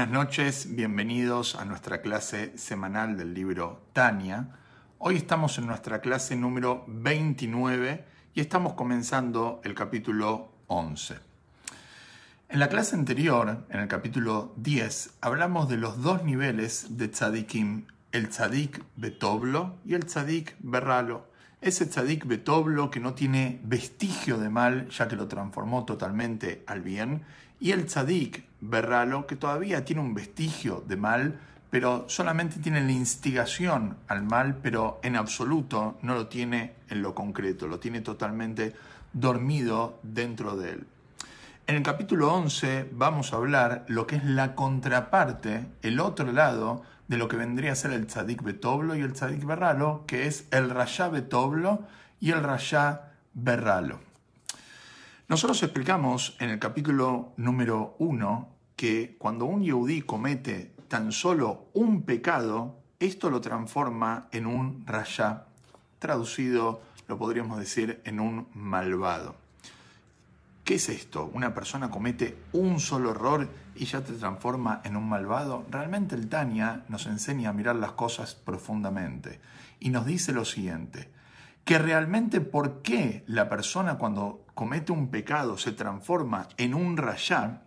buenas noches, bienvenidos a nuestra clase semanal del libro Tania. Hoy estamos en nuestra clase número 29 y estamos comenzando el capítulo 11. En la clase anterior, en el capítulo 10, hablamos de los dos niveles de tzadikim, el tzadik betoblo y el tzadik berralo. Ese tzadik betoblo que no tiene vestigio de mal, ya que lo transformó totalmente al bien, y el tzadik Berralo, que todavía tiene un vestigio de mal, pero solamente tiene la instigación al mal, pero en absoluto no lo tiene en lo concreto, lo tiene totalmente dormido dentro de él. En el capítulo 11 vamos a hablar lo que es la contraparte, el otro lado de lo que vendría a ser el tzadik betoblo y el tzadik berralo, que es el rayá betoblo y el rayá berralo. Nosotros explicamos en el capítulo número 1 que cuando un yehudí comete tan solo un pecado, esto lo transforma en un raya, traducido, lo podríamos decir, en un malvado. ¿Qué es esto? ¿Una persona comete un solo error y ya te transforma en un malvado? Realmente el Tania nos enseña a mirar las cosas profundamente y nos dice lo siguiente que realmente por qué la persona cuando comete un pecado se transforma en un rayá,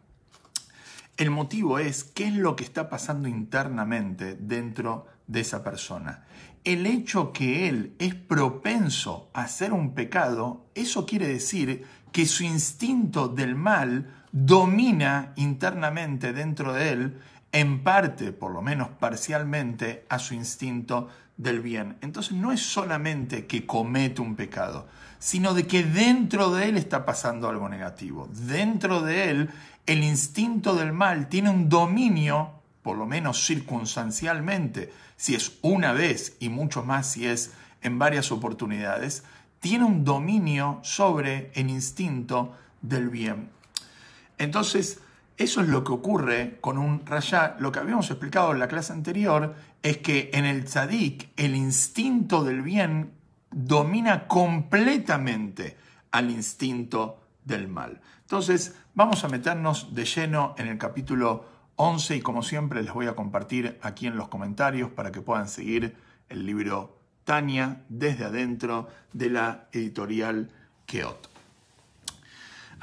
el motivo es qué es lo que está pasando internamente dentro de esa persona. El hecho que él es propenso a hacer un pecado, eso quiere decir que su instinto del mal domina internamente dentro de él en parte, por lo menos parcialmente, a su instinto del bien. Entonces no es solamente que comete un pecado, sino de que dentro de él está pasando algo negativo. Dentro de él el instinto del mal tiene un dominio, por lo menos circunstancialmente, si es una vez y mucho más si es en varias oportunidades, tiene un dominio sobre el instinto del bien. Entonces, eso es lo que ocurre con un rayá. Lo que habíamos explicado en la clase anterior es que en el tzadik el instinto del bien domina completamente al instinto del mal. Entonces, vamos a meternos de lleno en el capítulo 11 y como siempre les voy a compartir aquí en los comentarios para que puedan seguir el libro Tania desde adentro de la editorial Keoto.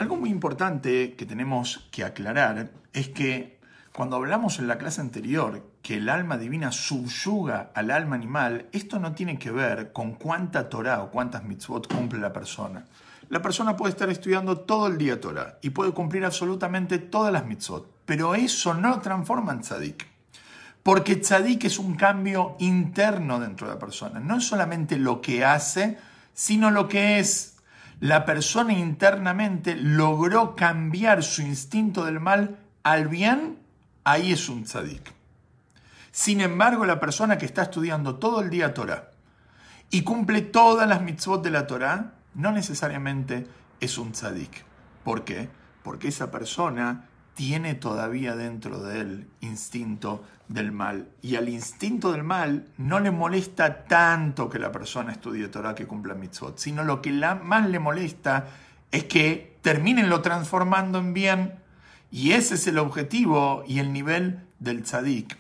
Algo muy importante que tenemos que aclarar es que cuando hablamos en la clase anterior que el alma divina subyuga al alma animal, esto no tiene que ver con cuánta Torah o cuántas mitzvot cumple la persona. La persona puede estar estudiando todo el día Torah y puede cumplir absolutamente todas las mitzvot, pero eso no transforma en tzadik. Porque tzadik es un cambio interno dentro de la persona. No es solamente lo que hace, sino lo que es la persona internamente logró cambiar su instinto del mal al bien, ahí es un tzadik. Sin embargo, la persona que está estudiando todo el día Torah y cumple todas las mitzvot de la Torah, no necesariamente es un tzadik. ¿Por qué? Porque esa persona tiene todavía dentro de él instinto del mal. Y al instinto del mal no le molesta tanto que la persona estudie Torah que cumpla mitzvot, sino lo que más le molesta es que terminen lo transformando en bien. Y ese es el objetivo y el nivel del tzadik,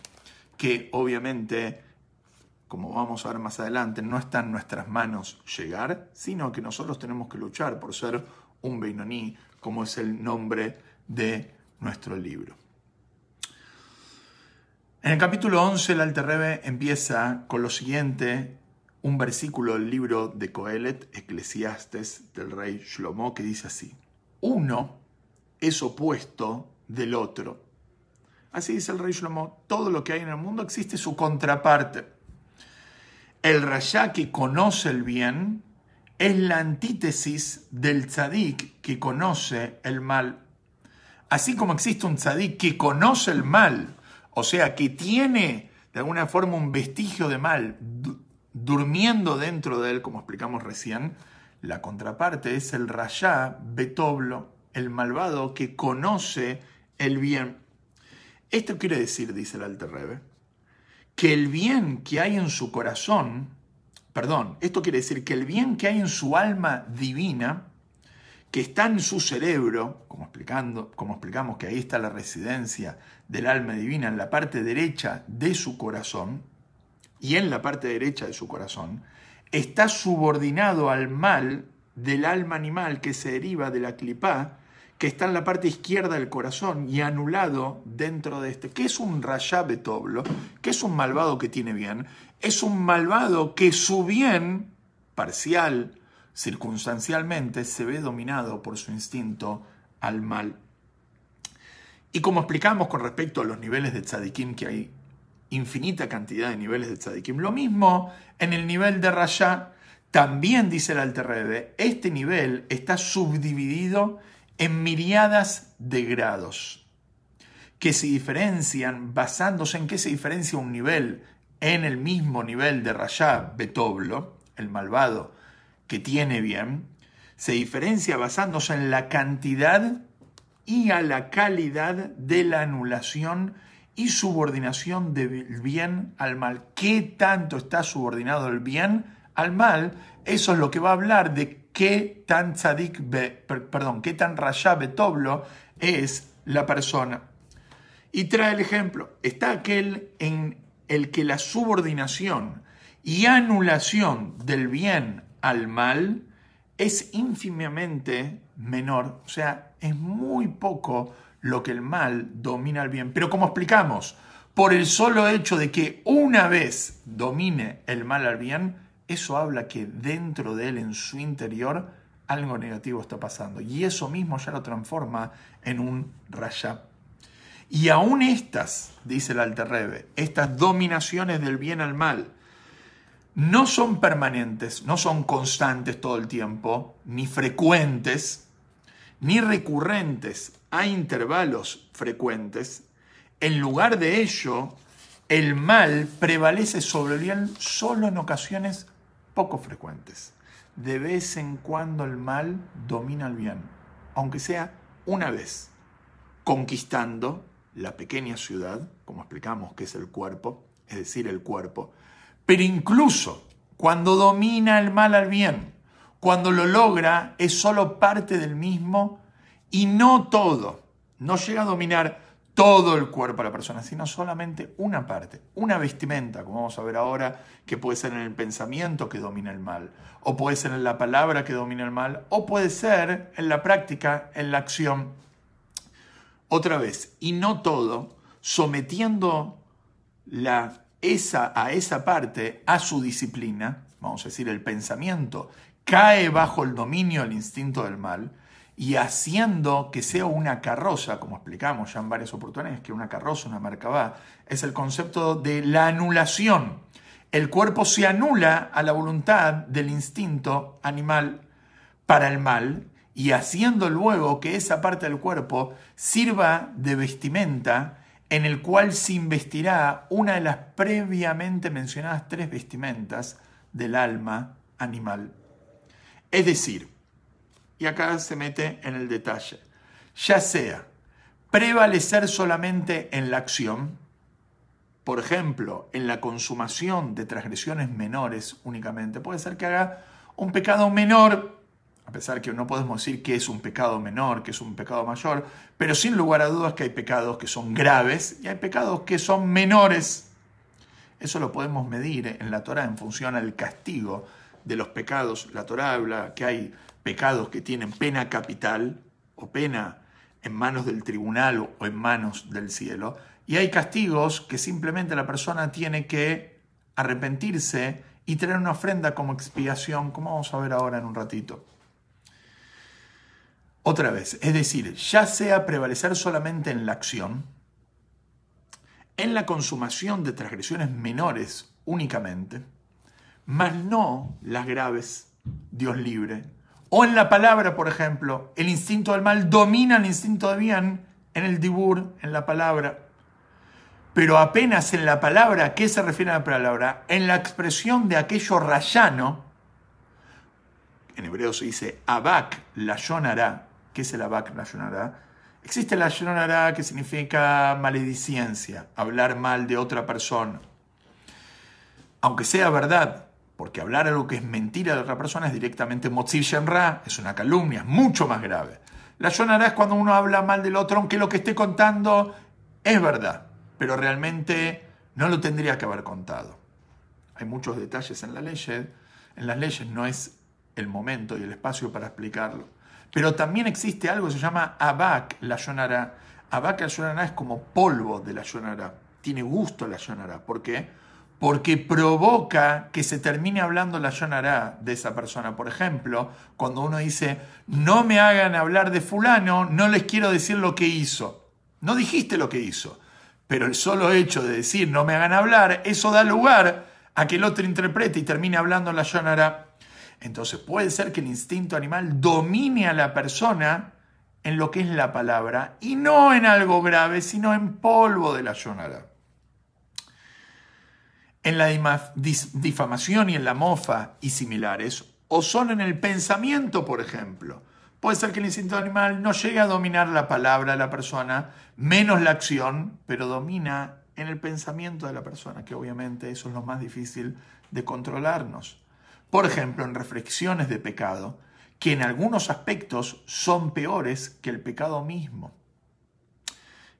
que obviamente, como vamos a ver más adelante, no está en nuestras manos llegar, sino que nosotros tenemos que luchar por ser un Beinoní, como es el nombre de nuestro libro. En el capítulo 11 el Alterrebe empieza con lo siguiente, un versículo del libro de Coelet, Eclesiastes del rey Shlomo, que dice así, uno es opuesto del otro. Así dice el rey Shlomo, todo lo que hay en el mundo existe su contraparte. El rayá que conoce el bien es la antítesis del tzadik que conoce el mal. Así como existe un tzadik que conoce el mal, o sea, que tiene de alguna forma un vestigio de mal durmiendo dentro de él, como explicamos recién, la contraparte es el rayá betoblo, el malvado que conoce el bien. Esto quiere decir, dice el Rebe, que el bien que hay en su corazón, perdón, esto quiere decir que el bien que hay en su alma divina que está en su cerebro, como, explicando, como explicamos que ahí está la residencia del alma divina, en la parte derecha de su corazón, y en la parte derecha de su corazón, está subordinado al mal del alma animal que se deriva de la clipá, que está en la parte izquierda del corazón y anulado dentro de este, que es un rayá betoblo, que es un malvado que tiene bien, es un malvado que su bien parcial, circunstancialmente se ve dominado por su instinto al mal. Y como explicamos con respecto a los niveles de tzadikim, que hay infinita cantidad de niveles de tzadikim, lo mismo en el nivel de raya también dice el Alterrede, este nivel está subdividido en miriadas de grados, que se diferencian basándose en qué se diferencia un nivel en el mismo nivel de raya Betoblo, el malvado, que tiene bien se diferencia basándose en la cantidad y a la calidad de la anulación y subordinación del bien al mal. ¿Qué tanto está subordinado el bien al mal? Eso es lo que va a hablar de qué tan tzadik, perdón, qué tan rayá betoblo es la persona. Y trae el ejemplo. Está aquel en el que la subordinación y anulación del bien al mal es ínfimamente menor, o sea, es muy poco lo que el mal domina al bien. Pero como explicamos, por el solo hecho de que una vez domine el mal al bien, eso habla que dentro de él, en su interior, algo negativo está pasando. Y eso mismo ya lo transforma en un rayá. Y aún estas, dice el Alterrebe, estas dominaciones del bien al mal, no son permanentes, no son constantes todo el tiempo, ni frecuentes, ni recurrentes a intervalos frecuentes, en lugar de ello, el mal prevalece sobre el bien solo en ocasiones poco frecuentes. De vez en cuando el mal domina el bien, aunque sea una vez, conquistando la pequeña ciudad, como explicamos que es el cuerpo, es decir, el cuerpo, pero incluso cuando domina el mal al bien, cuando lo logra, es solo parte del mismo y no todo. No llega a dominar todo el cuerpo de la persona, sino solamente una parte, una vestimenta, como vamos a ver ahora, que puede ser en el pensamiento que domina el mal, o puede ser en la palabra que domina el mal, o puede ser en la práctica, en la acción. Otra vez, y no todo, sometiendo la a esa parte, a su disciplina, vamos a decir, el pensamiento, cae bajo el dominio del instinto del mal y haciendo que sea una carroza, como explicamos ya en varias oportunidades, que una carroza, una va, es el concepto de la anulación. El cuerpo se anula a la voluntad del instinto animal para el mal y haciendo luego que esa parte del cuerpo sirva de vestimenta en el cual se investirá una de las previamente mencionadas tres vestimentas del alma animal. Es decir, y acá se mete en el detalle, ya sea prevalecer solamente en la acción, por ejemplo, en la consumación de transgresiones menores únicamente, puede ser que haga un pecado menor a pesar que no podemos decir que es un pecado menor, que es un pecado mayor, pero sin lugar a dudas que hay pecados que son graves y hay pecados que son menores. Eso lo podemos medir en la Torah en función al castigo de los pecados. La Torah habla que hay pecados que tienen pena capital o pena en manos del tribunal o en manos del cielo. Y hay castigos que simplemente la persona tiene que arrepentirse y traer una ofrenda como expiación, como vamos a ver ahora en un ratito. Otra vez, es decir, ya sea prevalecer solamente en la acción, en la consumación de transgresiones menores únicamente, mas no las graves, Dios libre, o en la palabra, por ejemplo, el instinto del mal domina el instinto de bien en el dibur, en la palabra. Pero apenas en la palabra, qué se refiere a la palabra? En la expresión de aquello rayano, en hebreo se dice abak, la hará, ¿Qué es el la yonara? Existe la Yonara que significa maledicencia, hablar mal de otra persona. Aunque sea verdad, porque hablar algo que es mentira de otra persona es directamente mozir Shenra, es una calumnia, es mucho más grave. La Yonara es cuando uno habla mal del otro, aunque lo que esté contando es verdad, pero realmente no lo tendría que haber contado. Hay muchos detalles en, la ley, en las leyes, no es el momento y el espacio para explicarlo pero también existe algo que se llama abac, la yonara. Abac, la yonara es como polvo de la yonara. Tiene gusto la yonara. ¿Por qué? Porque provoca que se termine hablando la yonara de esa persona. Por ejemplo, cuando uno dice, no me hagan hablar de fulano, no les quiero decir lo que hizo. No dijiste lo que hizo. Pero el solo hecho de decir, no me hagan hablar, eso da lugar a que el otro interprete y termine hablando la yonara. Entonces puede ser que el instinto animal domine a la persona en lo que es la palabra y no en algo grave, sino en polvo de la yonara. En la difamación y en la mofa y similares, o son en el pensamiento, por ejemplo. Puede ser que el instinto animal no llegue a dominar la palabra de la persona, menos la acción, pero domina en el pensamiento de la persona, que obviamente eso es lo más difícil de controlarnos por ejemplo, en reflexiones de pecado, que en algunos aspectos son peores que el pecado mismo.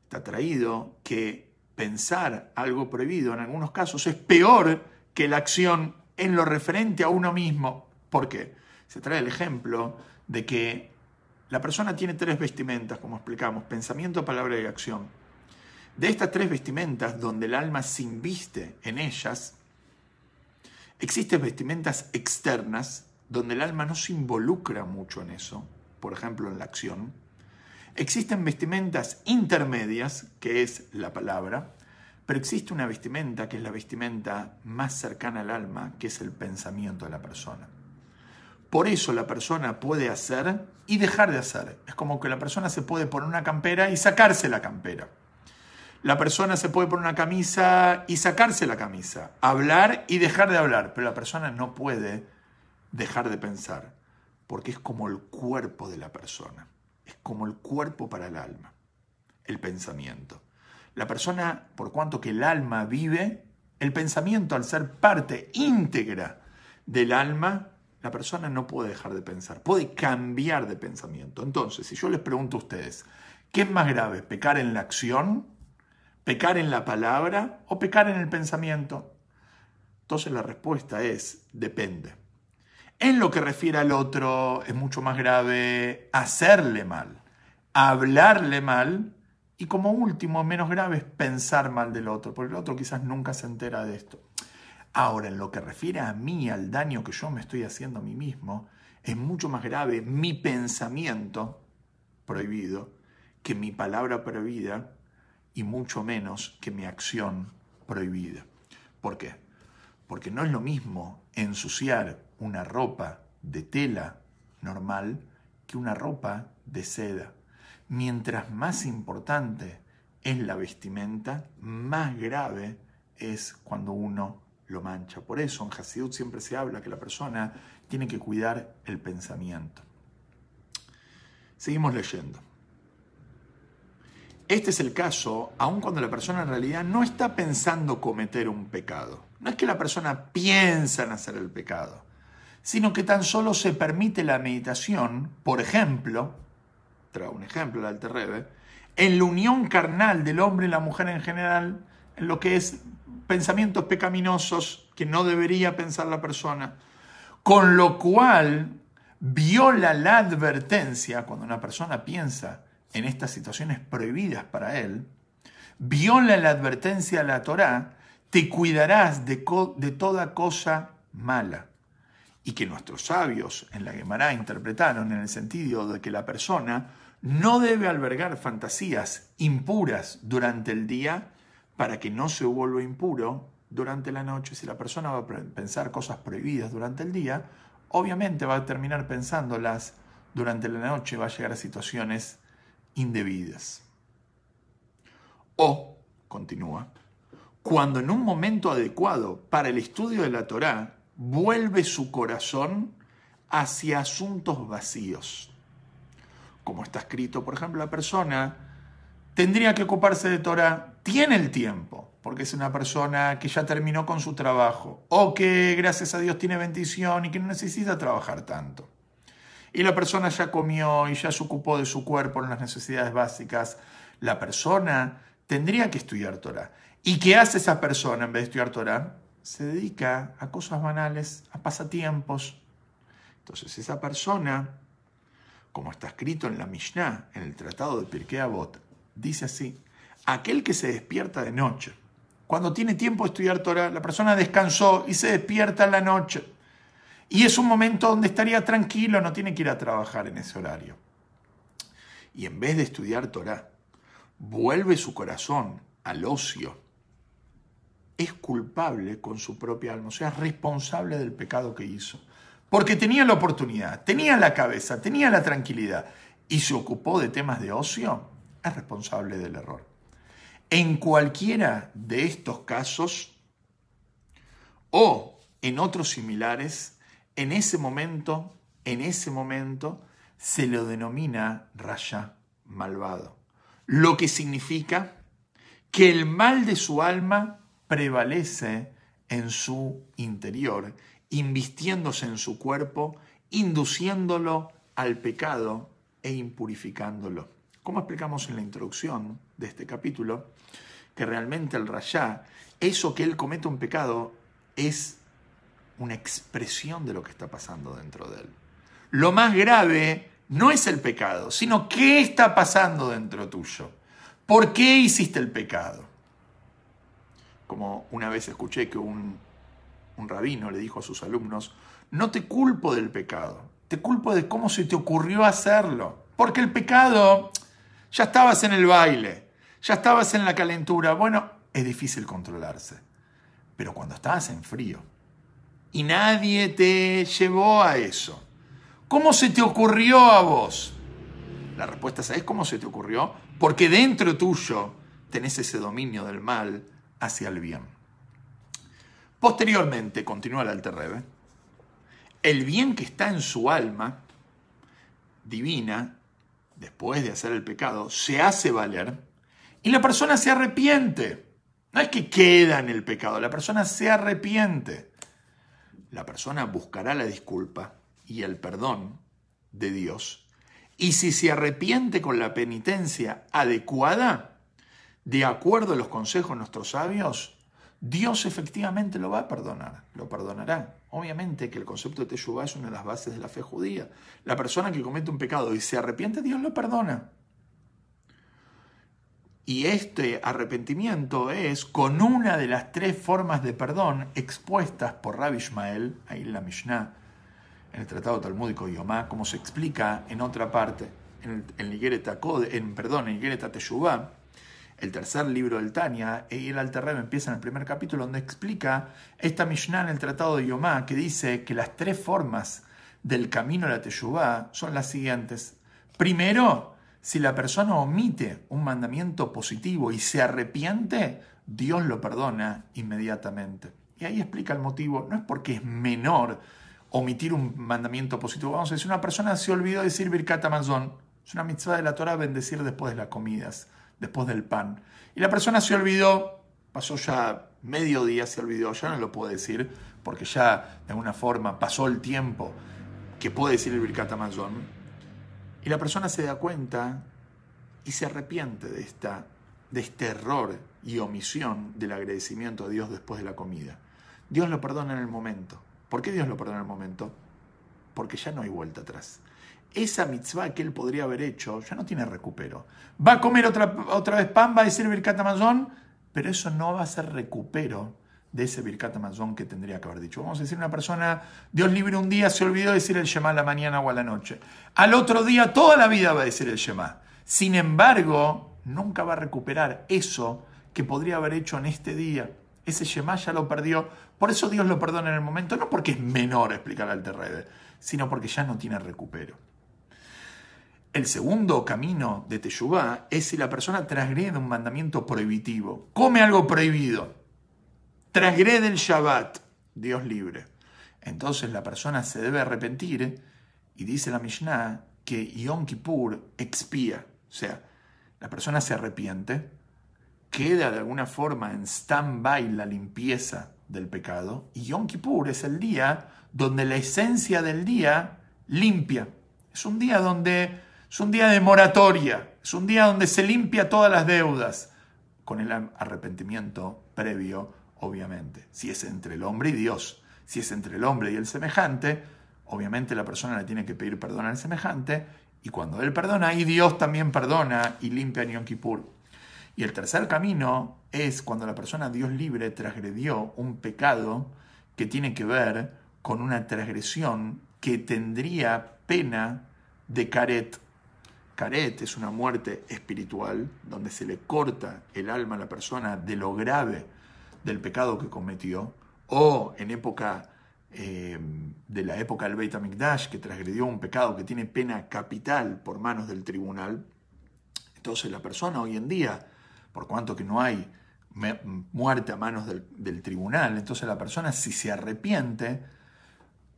Está traído que pensar algo prohibido en algunos casos es peor que la acción en lo referente a uno mismo. ¿Por qué? Se trae el ejemplo de que la persona tiene tres vestimentas, como explicamos, pensamiento, palabra y acción. De estas tres vestimentas, donde el alma se inviste en ellas, Existen vestimentas externas donde el alma no se involucra mucho en eso, por ejemplo en la acción. Existen vestimentas intermedias, que es la palabra, pero existe una vestimenta que es la vestimenta más cercana al alma, que es el pensamiento de la persona. Por eso la persona puede hacer y dejar de hacer. Es como que la persona se puede poner una campera y sacarse la campera. La persona se puede poner una camisa y sacarse la camisa, hablar y dejar de hablar, pero la persona no puede dejar de pensar, porque es como el cuerpo de la persona, es como el cuerpo para el alma, el pensamiento. La persona, por cuanto que el alma vive, el pensamiento al ser parte íntegra del alma, la persona no puede dejar de pensar, puede cambiar de pensamiento. Entonces, si yo les pregunto a ustedes, ¿qué es más grave, pecar en la acción ¿Pecar en la palabra o pecar en el pensamiento? Entonces la respuesta es depende. En lo que refiere al otro es mucho más grave hacerle mal, hablarle mal y como último, menos grave, es pensar mal del otro, porque el otro quizás nunca se entera de esto. Ahora, en lo que refiere a mí, al daño que yo me estoy haciendo a mí mismo, es mucho más grave mi pensamiento prohibido que mi palabra prohibida y mucho menos que mi acción prohibida. ¿Por qué? Porque no es lo mismo ensuciar una ropa de tela normal que una ropa de seda. Mientras más importante es la vestimenta, más grave es cuando uno lo mancha. Por eso en Hasidut siempre se habla que la persona tiene que cuidar el pensamiento. Seguimos leyendo. Este es el caso, aun cuando la persona en realidad no está pensando cometer un pecado. No es que la persona piensa en hacer el pecado, sino que tan solo se permite la meditación, por ejemplo, trae un ejemplo del Alterrebe, en la unión carnal del hombre y la mujer en general, en lo que es pensamientos pecaminosos que no debería pensar la persona, con lo cual viola la advertencia cuando una persona piensa en estas situaciones prohibidas para él, viola la advertencia de la Torá, te cuidarás de, toda cosa mala. Y que nuestros sabios en la Gemara interpretaron en el sentido de que la persona no debe albergar fantasías impuras durante el día para que no se vuelva impuro durante la noche. Si la persona va a pensar cosas prohibidas durante el día, obviamente va a terminar pensándolas durante la noche, va a llegar a situaciones indebidas. O, continúa, cuando en un momento adecuado para el estudio de la Torá vuelve su corazón hacia asuntos vacíos. Como está escrito, por ejemplo, la persona tendría que ocuparse de Torah, tiene el tiempo, porque es una persona que ya terminó con su trabajo, o que gracias a Dios tiene bendición y que no necesita trabajar tanto y la persona ya comió y ya se ocupó de su cuerpo en las necesidades básicas, la persona tendría que estudiar Torah. ¿Y qué hace esa persona en vez de estudiar Torah? Se dedica a cosas banales, a pasatiempos. Entonces esa persona, como está escrito en la Mishnah, en el Tratado de Pirkei Avot, dice así, aquel que se despierta de noche, cuando tiene tiempo de estudiar Torah, la persona descansó y se despierta en la noche. Y es un momento donde estaría tranquilo, no tiene que ir a trabajar en ese horario. Y en vez de estudiar Torah, vuelve su corazón al ocio. Es culpable con su propia alma, o sea, responsable del pecado que hizo. Porque tenía la oportunidad, tenía la cabeza, tenía la tranquilidad y se ocupó de temas de ocio, es responsable del error. En cualquiera de estos casos o en otros similares, en ese momento, en ese momento, se lo denomina Raya malvado, lo que significa que el mal de su alma prevalece en su interior, invistiéndose en su cuerpo, induciéndolo al pecado e impurificándolo. Como explicamos en la introducción de este capítulo, que realmente el raya, eso que él comete un pecado, es una expresión de lo que está pasando dentro de él. Lo más grave no es el pecado, sino qué está pasando dentro tuyo. ¿Por qué hiciste el pecado? Como una vez escuché que un, rabino le dijo a sus alumnos, no te culpo del pecado, te culpo de cómo se te ocurrió hacerlo. Porque el pecado, ya estabas en el baile, ya estabas en la calentura. Bueno, es difícil controlarse. Pero cuando estabas en frío, y nadie te llevó a eso. ¿Cómo se te ocurrió a vos? La respuesta, es cómo se te ocurrió? Porque dentro tuyo tenés ese dominio del mal hacia el bien. Posteriormente, continúa el Alterrebe, el bien que está en su alma divina, después de hacer el pecado, se hace valer y la persona se arrepiente. No es que queda en el pecado, la persona se arrepiente la persona buscará la disculpa y el perdón de Dios. Y si se arrepiente con la penitencia adecuada, de acuerdo a los consejos de nuestros sabios, Dios efectivamente lo va a perdonar, lo perdonará. Obviamente que el concepto de Teshuvah es una de las bases de la fe judía. La persona que comete un pecado y se arrepiente, Dios lo perdona. Y este arrepentimiento es con una de las tres formas de perdón expuestas por Rabbi Ishmael, ahí en la Mishnah, en el Tratado Talmúdico Yomá, como se explica en otra parte, en, el, en, perdón, en el tercer libro del Tania, y e el Alterreb empieza en el primer capítulo, donde explica esta Mishnah en el Tratado de Yomá, que dice que las tres formas del camino de la Teshuvah son las siguientes. Primero, si la persona omite un mandamiento positivo y se arrepiente, Dios lo perdona inmediatamente. Y ahí explica el motivo. No es porque es menor omitir un mandamiento positivo. Vamos a decir, una persona se olvidó decir Birkat Amazon. Es una mitzvah de la Torah bendecir después de las comidas, después del pan. Y la persona se olvidó, pasó ya medio día, se olvidó, ya no lo puedo decir, porque ya de alguna forma pasó el tiempo que puede decir el Birkat y la persona se da cuenta y se arrepiente de, esta, de este error y omisión del agradecimiento a Dios después de la comida. Dios lo perdona en el momento. ¿Por qué Dios lo perdona en el momento? Porque ya no hay vuelta atrás. Esa mitzvah que él podría haber hecho ya no tiene recupero. Va a comer otra, otra vez pan, va a decir Birkat Amazon, pero eso no va a ser recupero de ese Birkat Amazon que tendría que haber dicho. Vamos a decir, una persona, Dios libre, un día se olvidó decir el Shema a la mañana o a la noche. Al otro día, toda la vida va a decir el Shema. Sin embargo, nunca va a recuperar eso que podría haber hecho en este día. Ese Shema ya lo perdió. Por eso Dios lo perdona en el momento, no porque es menor explicar al Terrede, sino porque ya no tiene recupero. El segundo camino de Teshuvah es si la persona transgrede un mandamiento prohibitivo, come algo prohibido trasgrede el Shabbat, Dios libre. Entonces la persona se debe arrepentir y dice la Mishnah que Yom Kippur expía. O sea, la persona se arrepiente, queda de alguna forma en stand-by la limpieza del pecado y Yom Kippur es el día donde la esencia del día limpia. Es un día donde es un día de moratoria, es un día donde se limpia todas las deudas con el arrepentimiento previo obviamente. Si es entre el hombre y Dios, si es entre el hombre y el semejante, obviamente la persona le tiene que pedir perdón al semejante, y cuando él perdona, y Dios también perdona y limpia a Yom Y el tercer camino es cuando la persona Dios libre transgredió un pecado que tiene que ver con una transgresión que tendría pena de caret. Caret es una muerte espiritual donde se le corta el alma a la persona de lo grave del pecado que cometió, o en época em, de la época del Beit que transgredió un pecado que tiene pena capital por manos del tribunal, entonces la persona hoy en día, por cuanto que no hay muerte a manos del, del tribunal, entonces la persona si se arrepiente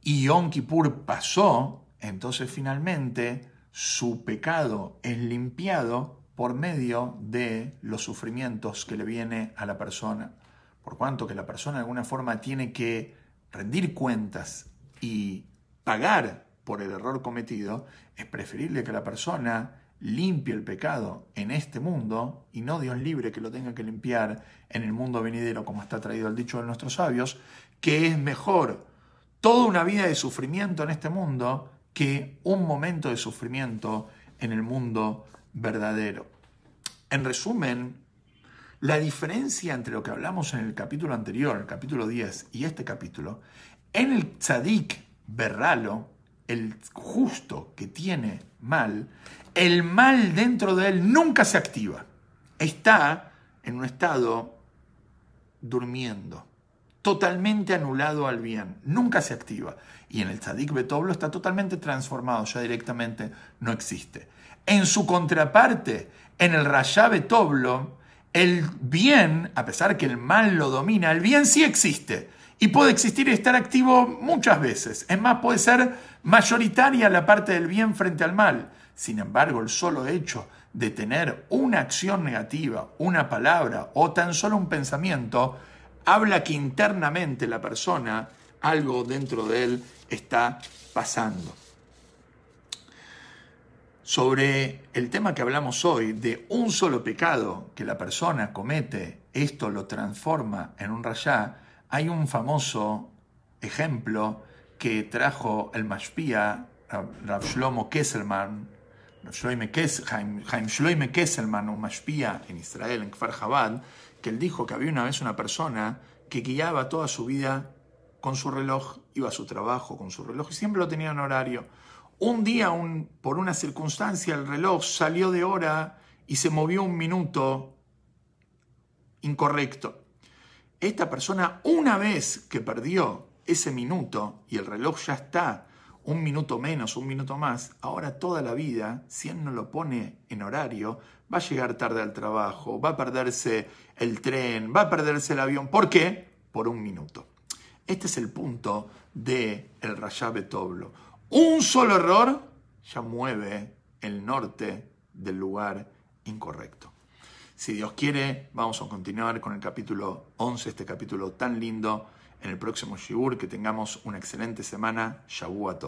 y Yom Kippur pasó, entonces finalmente su pecado es limpiado por medio de los sufrimientos que le viene a la persona por cuanto que la persona de alguna forma tiene que rendir cuentas y pagar por el error cometido, es preferible que la persona limpie el pecado en este mundo y no Dios libre que lo tenga que limpiar en el mundo venidero, como está traído el dicho de nuestros sabios, que es mejor toda una vida de sufrimiento en este mundo que un momento de sufrimiento en el mundo verdadero. En resumen, la diferencia entre lo que hablamos en el capítulo anterior, el capítulo 10, y este capítulo, en el tzadik berralo, el justo que tiene mal, el mal dentro de él nunca se activa. Está en un estado durmiendo, totalmente anulado al bien, nunca se activa. Y en el tzadik betoblo está totalmente transformado, ya directamente no existe. En su contraparte, en el rayá betoblo, el bien, a pesar que el mal lo domina, el bien sí existe y puede existir y estar activo muchas veces. Es más, puede ser mayoritaria la parte del bien frente al mal. Sin embargo, el solo hecho de tener una acción negativa, una palabra o tan solo un pensamiento, habla que internamente la persona algo dentro de él está pasando sobre el tema que hablamos hoy, de un solo pecado que la persona comete, esto lo transforma en un rayá, hay un famoso ejemplo que trajo el Mashpia, Rav Shlomo Kesselman, Haim Shloime Kesselman, un Mashpia en Israel, en Kfar Chabad, que él dijo que había una vez una persona que guiaba toda su vida con su reloj, iba a su trabajo con su reloj y siempre lo tenía en horario. Un día, por una circunstancia, el reloj salió de hora y se movió un minuto incorrecto. Esta persona, una vez que perdió ese minuto y el reloj ya está un minuto menos, un minuto más, ahora toda la vida, si él no lo pone en horario, va a llegar tarde al trabajo, va a perderse el tren, va a perderse el avión. ¿Por qué? Por un minuto. Este es el punto de el Toblo. Un solo error ya mueve el norte del lugar incorrecto. Si Dios quiere, vamos a continuar con el capítulo 11, este capítulo tan lindo, en el próximo Shibur. Que tengamos una excelente semana. Shabu